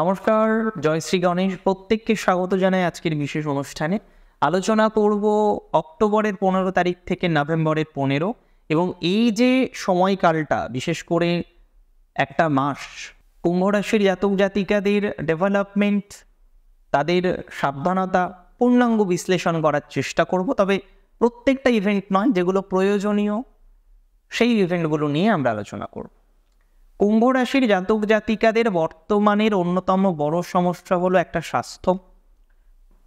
নমস্কার জয়শ্রী গণেশ প্রত্যেককে স্বাগত জানাই আজকের বিশেষ অনুষ্ঠানে আলোচনা করব অক্টোবরের পনেরো তারিখ থেকে নভেম্বরের পনেরো এবং এই যে সময়কালটা বিশেষ করে একটা মাস কুম্ভ রাশির জাতক জাতিকাদের ডেভেলপমেন্ট তাদের সাবধানতা পূর্ণাঙ্গ বিশ্লেষণ করার চেষ্টা করব তবে প্রত্যেকটা ইভেন্ট নয় যেগুলো প্রয়োজনীয় সেই ইভেন্টগুলো নিয়ে আমরা আলোচনা করব কুম্ভ রাশির জাতক জাতিকাদের বর্তমানের অন্যতম বড় সমস্যা হলো একটা স্বাস্থ্য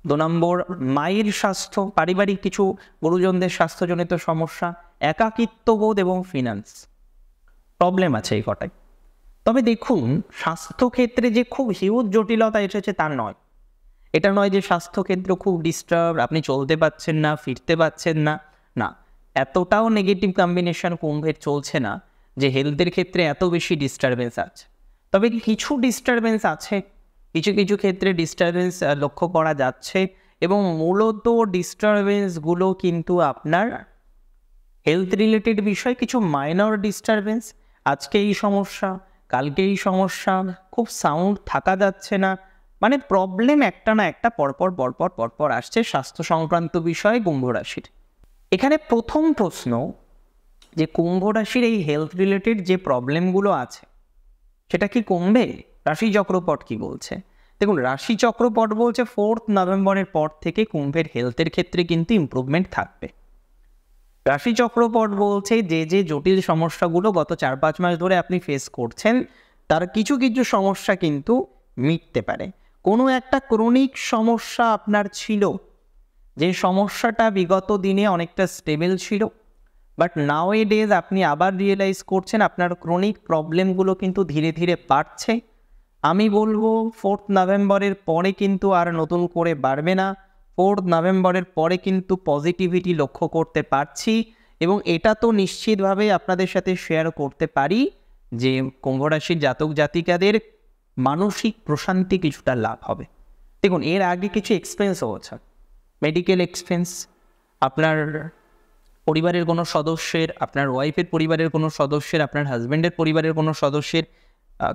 দু নম্বর মায়ের স্বাস্থ্য পারিবারিক কিছু গুরুজনদের স্বাস্থ্যজনিত সমস্যা একাকিত্ববোধ এবং ফিনান্স প্রবলেম আছে এই কটায় তবে দেখুন স্বাস্থ্যক্ষেত্রে যে খুব হিউজ জটিলতা এসেছে তার নয় এটা নয় যে স্বাস্থ্যক্ষেত্র খুব ডিস্টার্ব আপনি চলতে পারছেন না ফিরতে পারছেন না না এতটাও নেগেটিভ কম্বিনেশন কুম্ভের চলছে না যে হেলথের ক্ষেত্রে এত বেশি ডিস্টারবেন্স আছে তবে কিছু ডিস্টারবেন্স আছে কিছু কিছু ক্ষেত্রে ডিস্টারবেন্স লক্ষ্য করা যাচ্ছে এবং মূলত ডিস্টারবেন্সগুলো কিন্তু আপনার হেলথ রিলেটেড বিষয় কিছু মাইনর ডিস্টারবেন্স আজকে এই সমস্যা কালকে এই সমস্যা খুব সাউন্ড থাকা যাচ্ছে না মানে প্রবলেম একটা না একটা পরপর পরপর পরপর আসছে স্বাস্থ্য সংক্রান্ত বিষয়ে গুম্ভরাশির এখানে প্রথম প্রশ্ন যে কুম্ভ রাশির এই হেলথ রিলেটেড যে প্রবলেমগুলো আছে সেটা কি কমবে রাশি চক্রপট কি বলছে দেখুন রাশি চক্রপট বলছে ফোর্থ নভেম্বরের পর থেকে কুম্ভের হেলথের ক্ষেত্রে কিন্তু ইম্প্রুভমেন্ট থাকবে রাশি চক্রপট বলছে যে যে জটিল সমস্যাগুলো গত চার পাঁচ মাস ধরে আপনি ফেস করছেন তার কিছু কিছু সমস্যা কিন্তু মিটতে পারে কোনো একটা ক্রনিক সমস্যা আপনার ছিল যে সমস্যাটা বিগত দিনে অনেকটা স্টেবেল ছিল বাট নাও এ ডেজ আপনি আবার রিয়েলাইজ করছেন আপনার ক্রনিক প্রবলেমগুলো কিন্তু ধীরে ধীরে বাড়ছে আমি বলবো ফোর্থ নভেম্বরের পরে কিন্তু আর নতুন করে বাড়বে না ফোর্থ নভেম্বরের পরে কিন্তু পজিটিভিটি লক্ষ্য করতে পারছি এবং এটা তো নিশ্চিতভাবে আপনাদের সাথে শেয়ার করতে পারি যে কুম্ভরাশির জাতক জাতিকাদের মানসিক প্রশান্তি কিছুটা লাভ হবে দেখুন এর আগে কিছু এক্সপেন্স হয়েছে মেডিকেল এক্সপেন্স আপনার পরিবারের কোনো সদস্যের আপনার ওয়াইফের পরিবারের কোনো সদস্যের আপনার হাজব্যান্ডের পরিবারের কোনো সদস্যের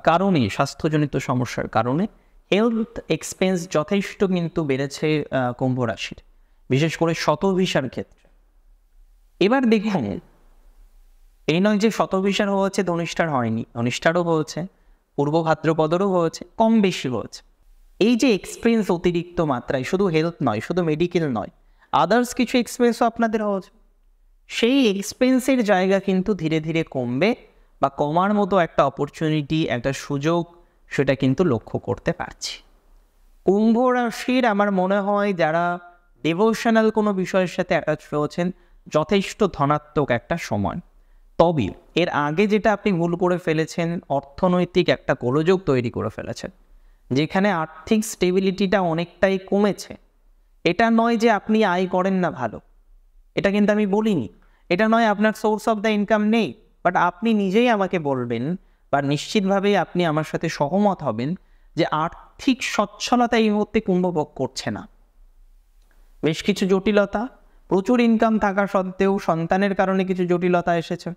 কারণে স্বাস্থ্যজনিত সমস্যার কারণে হেলথ এক্সপেন্স যথেষ্ট কিন্তু বেড়েছে কুম্ভ রাশির বিশেষ করে শতভিসার ক্ষেত্রে এবার দেখুন এই নয় যে শতভিসার হয়েছে ধনিষ্ঠার হয়নি ধনিষ্ঠারও হয়েছে পূর্ব ভাদ্রপদরও হয়েছে কম বেশি হয়েছে এই যে এক্সপেন্স অতিরিক্ত মাত্রায় শুধু হেলথ নয় শুধু মেডিকেল নয় আদার্স কিছু এক্সপেন্সও আপনাদের হয়েছে সেই এক্সপেন্সের জায়গা কিন্তু ধীরে ধীরে কমবে বা কমার মতো একটা অপরচুনিটি একটা সুযোগ সেটা কিন্তু লক্ষ্য করতে পারছি কুম্ভ রাশির আমার মনে হয় যারা ডিভোশনাল কোনো বিষয়ের সাথে অ্যাটাচ রয়েছেন যথেষ্ট ধনাত্মক একটা সময় তবে এর আগে যেটা আপনি ভুল করে ফেলেছেন অর্থনৈতিক একটা গোলযোগ তৈরি করে ফেলেছেন যেখানে আর্থিক স্টেবিলিটিটা অনেকটাই কমেছে এটা নয় যে আপনি আয় করেন না ভালো এটা কিন্তু আমি বলিনি এটা নয় আপনার সোর্স অফ দ্য ইনকাম নেই বাট আপনি নিজেই আমাকে বলবেন বা নিশ্চিতভাবেই আপনি আমার সাথে সহমত হবেন যে আর্থিক সচ্ছলতা এই মুহূর্তে কুম্ভভোগ করছে না বেশ কিছু জটিলতা প্রচুর ইনকাম থাকা সত্ত্বেও সন্তানের কারণে কিছু জটিলতা এসেছে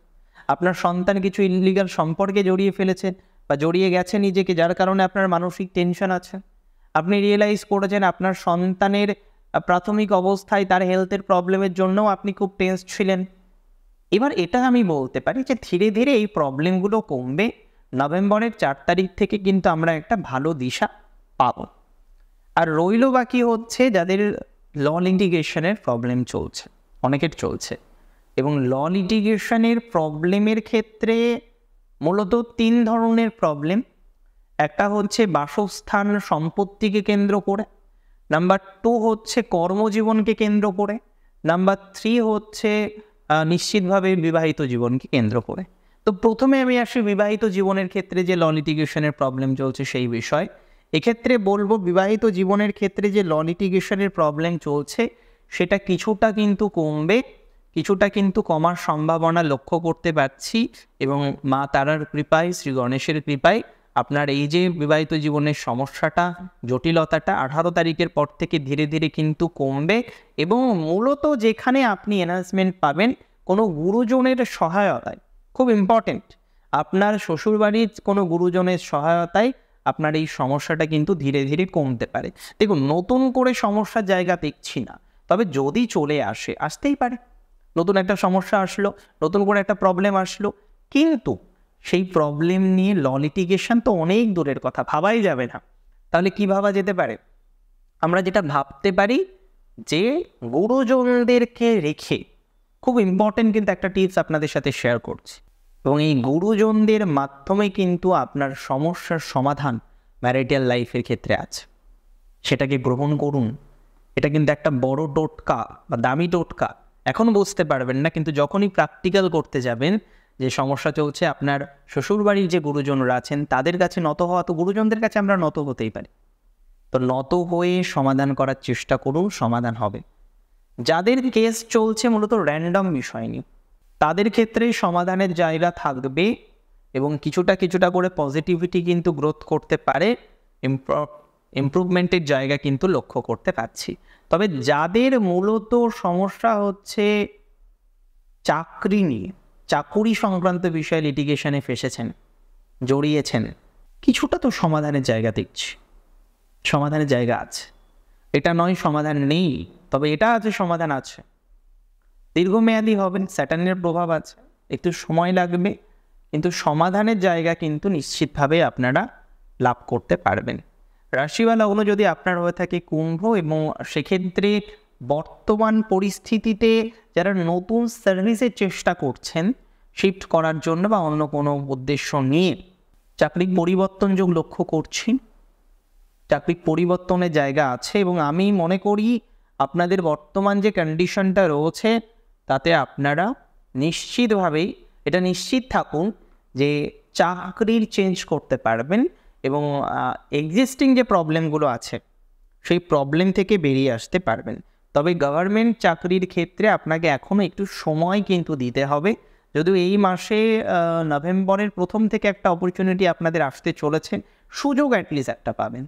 আপনার সন্তান কিছু ইনলিগাল সম্পর্কে জড়িয়ে ফেলেছে বা জড়িয়ে গেছে নিজেকে যার কারণে আপনার মানসিক টেনশন আছে আপনি রিয়েলাইজ করেছেন আপনার সন্তানের প্রাথমিক অবস্থায় তার হেলথের প্রবলেমের জন্যও আপনি খুব টেন্স ছিলেন এবার এটা আমি বলতে পারি যে ধীরে ধীরে এই প্রবলেমগুলো কমবে নভেম্বরের চার তারিখ থেকে কিন্তু আমরা একটা ভালো দিশা পাব আর রইল বাকি হচ্ছে যাদের ল লিটিগেশনের প্রবলেম চলছে অনেকের চলছে এবং ল লিটিগেশনের প্রবলেমের ক্ষেত্রে মূলত তিন ধরনের প্রবলেম একটা হচ্ছে বাসস্থান সম্পত্তিকে কেন্দ্র করে নাম্বার টু হচ্ছে কর্মজীবনকে কেন্দ্র করে নাম্বার থ্রি হচ্ছে নিশ্চিতভাবে বিবাহিত জীবনকে কেন্দ্র করে তো প্রথমে আমি আসি বিবাহিত জীবনের ক্ষেত্রে যে ল লিটিগেশনের প্রবলেম চলছে সেই বিষয় এক্ষেত্রে বলবো বিবাহিত জীবনের ক্ষেত্রে যে ল লিটিগেশনের প্রবলেম চলছে সেটা কিছুটা কিন্তু কমবে কিছুটা কিন্তু কমার সম্ভাবনা লক্ষ্য করতে পারছি এবং মা তারার কৃপায় শ্রী গণেশের কৃপায় আপনার এই যে বিবাহিত জীবনের সমস্যাটা জটিলতাটা আঠারো তারিখের পর থেকে ধীরে ধীরে কিন্তু কমবে এবং মূলত যেখানে আপনি অ্যানাউন্সমেন্ট পাবেন কোনো গুরুজনের সহায়তায় খুব ইম্পর্টেন্ট আপনার শ্বশুরবাড়ির কোনো গুরুজনের সহায়তায় আপনার এই সমস্যাটা কিন্তু ধীরে ধীরে কমতে পারে দেখুন নতুন করে সমস্যার জায়গা দেখছি না তবে যদি চলে আসে আসতেই পারে নতুন একটা সমস্যা আসলো নতুন করে একটা প্রবলেম আসলো কিন্তু সেই প্রবলেম নিয়ে ল তো অনেক দূরের কথা ভাবাই যাবে না তাহলে কি ভাবা যেতে পারে আমরা যেটা ভাবতে পারি যে গুরুজনদেরকে রেখে খুব ইম্পর্টেন্ট কিন্তু একটা টিপস আপনাদের সাথে শেয়ার করছি এবং এই গুরুজনদের মাধ্যমে কিন্তু আপনার সমস্যার সমাধান ম্যারিটাল লাইফের ক্ষেত্রে আছে সেটাকে গ্রহণ করুন এটা কিন্তু একটা বড় টোটকা বা দামি টোটকা এখন বুঝতে পারবেন না কিন্তু যখনই প্র্যাকটিক্যাল করতে যাবেন যে সমস্যা চলছে আপনার শ্বশুরবাড়ির যে গুরুজনরা আছেন তাদের কাছে নত হওয়া তো গুরুজনদের কাছে আমরা নত হতেই পারি তো নত হয়ে সমাধান করার চেষ্টা করুন সমাধান হবে যাদের কেস চলছে মূলত র্যান্ডম বিষয় নিয়ে তাদের ক্ষেত্রে সমাধানের জায়গা থাকবে এবং কিছুটা কিছুটা করে পজিটিভিটি কিন্তু গ্রোথ করতে পারে ইম্প্রুভমেন্টের জায়গা কিন্তু লক্ষ্য করতে পারছি তবে যাদের মূলত সমস্যা হচ্ছে চাকরি নিয়ে চাকুরি সংক্রান্ত বিষয়ে লিটিগেশনে ফেসেছেন জড়িয়েছেন কিছুটা তো সমাধানের জায়গা দেখছি সমাধানের জায়গা আছে এটা নয় সমাধান নেই তবে এটা আছে সমাধান আছে দীর্ঘমেয়াদী হবে স্যাটার্নের প্রভাব আছে একটু সময় লাগবে কিন্তু সমাধানের জায়গা কিন্তু নিশ্চিতভাবে আপনারা লাভ করতে পারবেন রাশিওয়ালাগুলো যদি আপনার হয়ে থাকে কুম্ভ এবং সেক্ষেত্রে বর্তমান পরিস্থিতিতে যারা নতুন সার্ভিসের চেষ্টা করছেন শিফট করার জন্য বা অন্য কোনো উদ্দেশ্য নিয়ে চাকরির পরিবর্তন যোগ লক্ষ্য করছি চাকরির পরিবর্তনের জায়গা আছে এবং আমি মনে করি আপনাদের বর্তমান যে কন্ডিশনটা রয়েছে তাতে আপনারা নিশ্চিতভাবেই এটা নিশ্চিত থাকুন যে চাকরির চেঞ্জ করতে পারবেন এবং এক্সিস্টিং যে প্রবলেমগুলো আছে সেই প্রবলেম থেকে বেরিয়ে আসতে পারবেন তবে গভর্নমেন্ট চাকরির ক্ষেত্রে আপনাকে এখনও একটু সময় কিন্তু দিতে হবে যদিও এই মাসে নভেম্বরের প্রথম থেকে একটা অপরচুনিটি আপনাদের আসতে চলেছে সুযোগ অ্যাটলিস্ট একটা পাবেন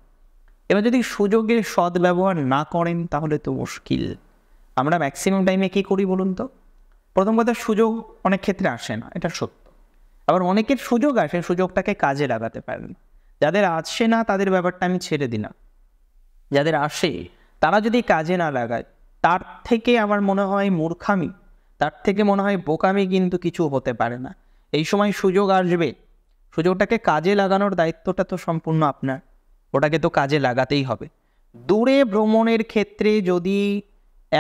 এবার যদি সুযোগের সদ্ব্যবহার না করেন তাহলে তো মুশকিল আমরা ম্যাক্সিমাম টাইমে কী করি বলুন তো প্রথম কথা সুযোগ অনেক ক্ষেত্রে আসে না এটা সত্য আবার অনেকের সুযোগ আসে সুযোগটাকে কাজে লাগাতে পারেন যাদের আসে না তাদের ব্যাপারটা আমি ছেড়ে দিলাম যাদের আসে তারা যদি কাজে না লাগায় তার থেকে আমার মনে হয় মূর্খামি তার থেকে মনে হয় বোকামি কিন্তু কিছু হতে পারে না এই সময় সুযোগ আসবে সুযোগটাকে কাজে লাগানোর দায়িত্বটা তো সম্পূর্ণ আপনার ওটাকে তো কাজে লাগাতেই হবে দূরে ভ্রমণের ক্ষেত্রে যদি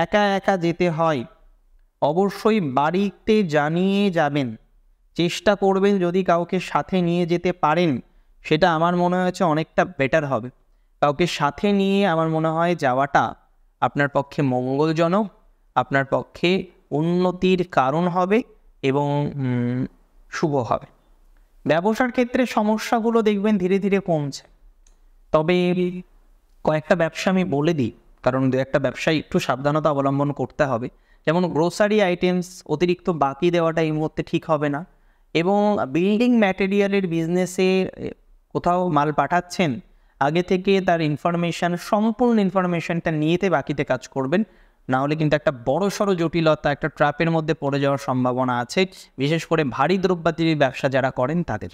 একা একা যেতে হয় অবশ্যই বাড়িতে জানিয়ে যাবেন চেষ্টা করবেন যদি কাউকে সাথে নিয়ে যেতে পারেন সেটা আমার মনে হয়েছে অনেকটা বেটার হবে কাউকে সাথে নিয়ে আমার মনে হয় যাওয়াটা আপনার পক্ষে মঙ্গলজনক আপনার পক্ষে উন্নতির কারণ হবে এবং শুভ হবে ব্যবসার ক্ষেত্রে সমস্যাগুলো দেখবেন ধীরে ধীরে কমছে তবে কয়েকটা ব্যবসা আমি বলে দিই কারণ দু একটা ব্যবসায় একটু সাবধানতা অবলম্বন করতে হবে যেমন গ্রোসারি আইটেমস অতিরিক্ত বাকি দেওয়াটা এই মুহূর্তে ঠিক হবে না এবং বিল্ডিং ম্যাটেরিয়ালের বিজনেসে কোথাও মাল পাঠাচ্ছেন আগে থেকে তার ইনফরমেশান সম্পূর্ণ ইনফরমেশানটা নিয়েতে বাকিতে কাজ করবেন না হলে কিন্তু একটা বড় সড়ো জটিলতা একটা ট্র্যাপের মধ্যে পড়ে যাওয়ার সম্ভাবনা আছে বিশেষ করে ভারী দ্রব্যাদির ব্যবসা যারা করেন তাদের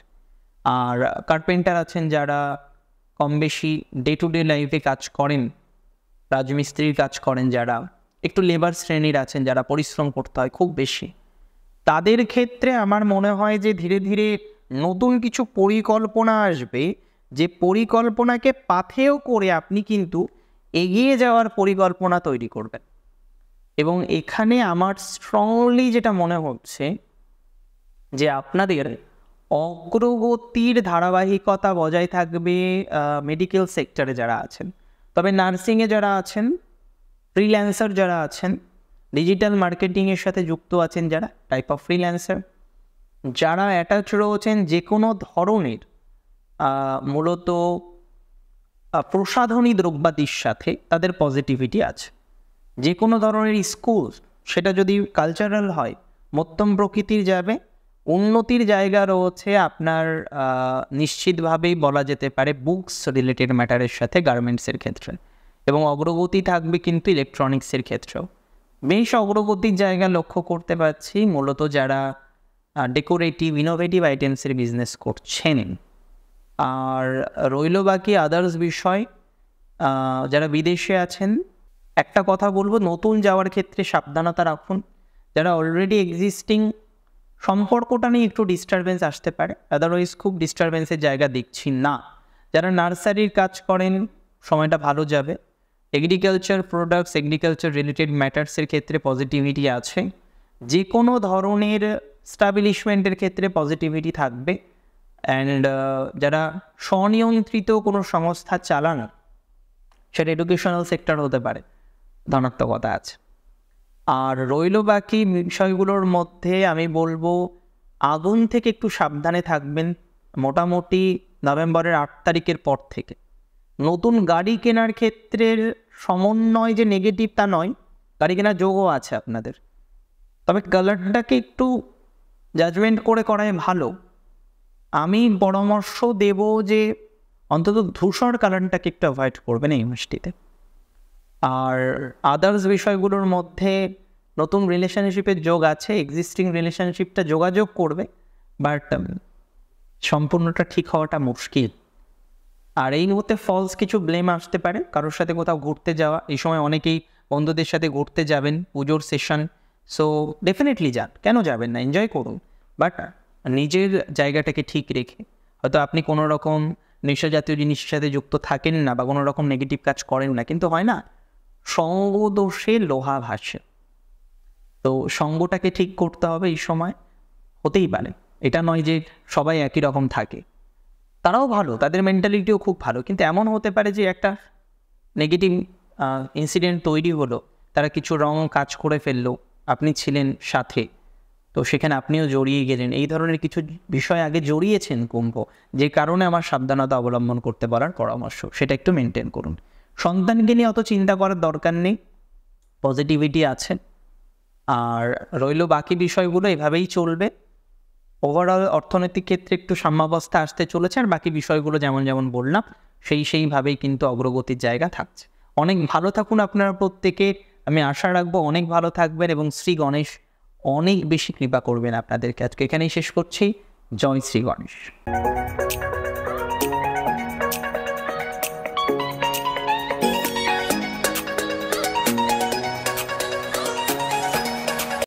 আর কার্পেন্টার আছেন যারা কম বেশি ডে টু ডে লাইফে কাজ করেন রাজমিস্ত্রির কাজ করেন যারা একটু লেবার শ্রেণীর আছেন যারা পরিশ্রম করতে হয় খুব বেশি তাদের ক্ষেত্রে আমার মনে হয় যে ধীরে ধীরে নতুন কিছু পরিকল্পনা আসবে যে পরিকল্পনাকে পাথেও করে আপনি কিন্তু এগিয়ে যাওয়ার পরিকল্পনা তৈরি করবেন এবং এখানে আমার স্ট্রংলি যেটা মনে হচ্ছে যে আপনাদের অগ্রগতির ধারাবাহিকতা বজায় থাকবে মেডিকেল সেক্টরে যারা আছেন তবে নার্সিংয়ে যারা আছেন ফ্রিল্যান্সার যারা আছেন ডিজিটাল মার্কেটিংয়ের সাথে যুক্ত আছেন যারা টাইপ অফ ফ্রিল্যান্সার যারা অ্যাটাচ রয়েছেন যে কোনো ধরনের মূলত প্রসাধনী দ্রব্যাদির সাথে তাদের পজিটিভিটি আছে যে কোনো ধরনের স্কুল সেটা যদি কালচারাল হয় মধ্যম প্রকৃতির যাবে উন্নতির জায়গা রয়েছে আপনার নিশ্চিতভাবেই বলা যেতে পারে বুকস রিলেটেড ম্যাটারের সাথে গার্মেন্টসের ক্ষেত্রে এবং অগ্রগতি থাকবে কিন্তু ইলেকট্রনিক্সের ক্ষেত্রেও বেশ অগ্রগতির জায়গা লক্ষ্য করতে পারছি মূলত যারা ডেকোরেটিভ ইনোভেটিভ আইটেমসের বিজনেস করছেন আর রইল বাকি আদার্স বিষয় যারা বিদেশে আছেন একটা কথা বলবো নতুন যাওয়ার ক্ষেত্রে সাবধানতা রাখুন যারা অলরেডি এক্সিস্টিং সম্পর্কটা নিয়ে একটু ডিস্টারবেন্স আসতে পারে আদারওয়াইজ খুব ডিস্টারবেন্সের জায়গা দেখছি না যারা নার্সারির কাজ করেন সময়টা ভালো যাবে এগ্রিকালচার প্রোডাক্টস এগ্রিকালচার রিলেটেড ম্যাটার্সের ক্ষেত্রে পজিটিভিটি আছে যে কোনো ধরনের স্টাবলিশমেন্টের ক্ষেত্রে পজিটিভিটি থাকবে অ্যান্ড uh, যারা স্বনিয়ন্ত্রিত কোনো সংস্থা চালান সেটা এডুকেশনাল সেক্টর হতে পারে ধনাত্মকতা আছে আর রইল বাকি বিষয়গুলোর মধ্যে আমি বলবো আগুন থেকে একটু সাবধানে থাকবেন মোটামুটি নভেম্বরের আট তারিখের পর থেকে নতুন গাড়ি কেনার ক্ষেত্রের সমন্বয় যে নেগেটিভ তা নয় গাড়ি কেনার যোগও আছে আপনাদের তবে কালারটাকে একটু জাজমেন্ট করে করাই ভালো আমি পরামর্শ দেব যে অন্তত ধূসর কালারটাকে একটু অ্যাভয়েড করবেন এই মিষ্টিতে আর আদার্স বিষয়গুলোর মধ্যে নতুন রিলেশনশিপের যোগ আছে এক্সিস্টিং রিলেশনশিপটা যোগাযোগ করবে বাট সম্পূর্ণটা ঠিক হওয়াটা মুশকিল আর এই মুহূর্তে ফলস কিছু ব্লেম আসতে পারে কারোর সাথে কোথাও ঘুরতে যাওয়া এই সময় অনেকেই বন্ধুদের সাথে ঘুরতে যাবেন পুজোর সেশন সো ডেফিনেটলি যান কেন যাবেন না এনজয় করুন বাট নিজের জায়গাটাকে ঠিক রেখে হয়তো আপনি কোনো রকম জাতীয় জিনিসের সাথে যুক্ত থাকেন না বা কোনো রকম নেগেটিভ কাজ করেন না কিন্তু হয় না সঙ্গদোষে লোহা ভাসে তো সঙ্গটাকে ঠিক করতে হবে এই সময় হতেই পারে এটা নয় যে সবাই একই রকম থাকে তারাও ভালো তাদের মেন্টালিটিও খুব ভালো কিন্তু এমন হতে পারে যে একটা নেগেটিভ ইনসিডেন্ট তৈরি হলো তারা কিছু রং কাজ করে ফেললো আপনি ছিলেন সাথে তো সেখানে আপনিও জড়িয়ে গেলেন এই ধরনের কিছু বিষয় আগে জড়িয়েছেন কুম্ভ যে কারণে আমার সাবধানতা অবলম্বন করতে পারার পরামর্শ সেটা একটু মেনটেন করুন সন্তানকে নিয়ে অত চিন্তা করার দরকার নেই পজিটিভিটি আছে আর রইল বাকি বিষয়গুলো এভাবেই চলবে ওভারঅল অর্থনৈতিক ক্ষেত্রে একটু সাম্যাবস্থা আসতে চলেছে আর বাকি বিষয়গুলো যেমন যেমন বললাম সেই সেইভাবেই কিন্তু অগ্রগতির জায়গা থাকছে অনেক ভালো থাকুন আপনারা প্রত্যেকে আমি আশা রাখবো অনেক ভালো থাকবেন এবং শ্রী গণেশ অনেক বেশি কৃপা করবেন আপনাদের আজকে এখানেই শেষ করছি জয় শ্রী গণেশ